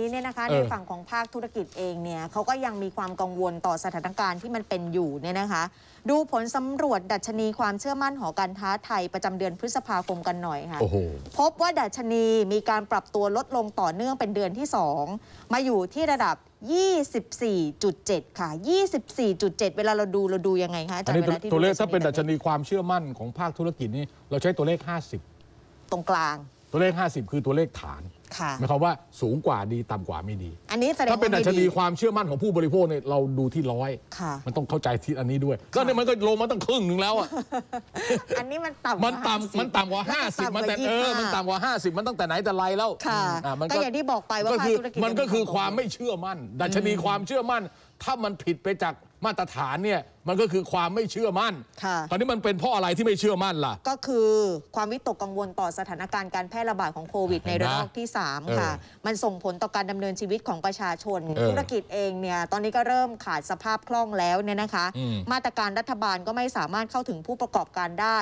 นี้เนี่ยนะคะในฝั่งของภาคธุรกิจเองเนี่ยเขาก็ยังมีความกังวลต่อสถานการณ์ที่มันเป็นอยู่เนี่ยนะคะดูผลสำรวจดัชนีความเชื่อมั่นหอการค้าไทยประจำเดือนพฤษภาคมกันหน่อยค่ะพบว่าดัชนีมีการปรับตัวลดลงต่อเนื่องเป็นเดือนที่ 2 มาอยู่ที่ระดับ 24.7 ค่ะ 24.7 เวลาเราดูเราดูยังไงคะอาจารย์เวลาที่ตัวเลขถ้าเป็นดัชนีความเชื่อมั่นของภาคธุรกิจนี่เราใช้ตัวเลข 50 ตรงกลางตัวเลข 50 คือตัวเลขฐานหมายความว่าสูงกว่าดีต่ำกว่าไม่ดี อันนี้แสดงถ้าเป็นดัชนีความเชื่อมั่นของผู้บริโภคเนี่ยเราดูที่ร้อยมันต้องเข้าใจที่อันนี้ด้วย ก็เนี่ยมันก็ลงมาตั้งครึ่งหนึ่งแล้วอ่ะอันนี้มันต่ำมันต่ำมันต่ำกว่า 50มันแต่เออมันต่ำกว่า50มันตั้งแต่ไหนแต่ไรแล้ว ค่ะก็อย่างที่บอกไปว่าธุมันก็คือความไม่เชื่อมั่น ดัชนีความเชื่อมั่น ถ้ามันผิดไปจากมาตรฐานเนี่ยมันก็คือความไม่เชื่อมั่นค่ะตอนนี้มันเป็นเพราะอะไรที่ไม่เชื่อมั่นล่ะ ก็คือความวิตกกังวลต่อสถานการณ์การแพร่ระบาดของโควิดในระลอกที่ 3 ค่ะ มันส่งผลต่อการดำเนินชีวิตของประชาชน ธุรกิจเองเนี่ยตอนนี้ก็เริ่มขาดสภาพคล่องแล้วเนี่ยนะคะมมาตรการรัฐบาลก็ไม่สามารถเข้าถึงผู้ประกอบการได้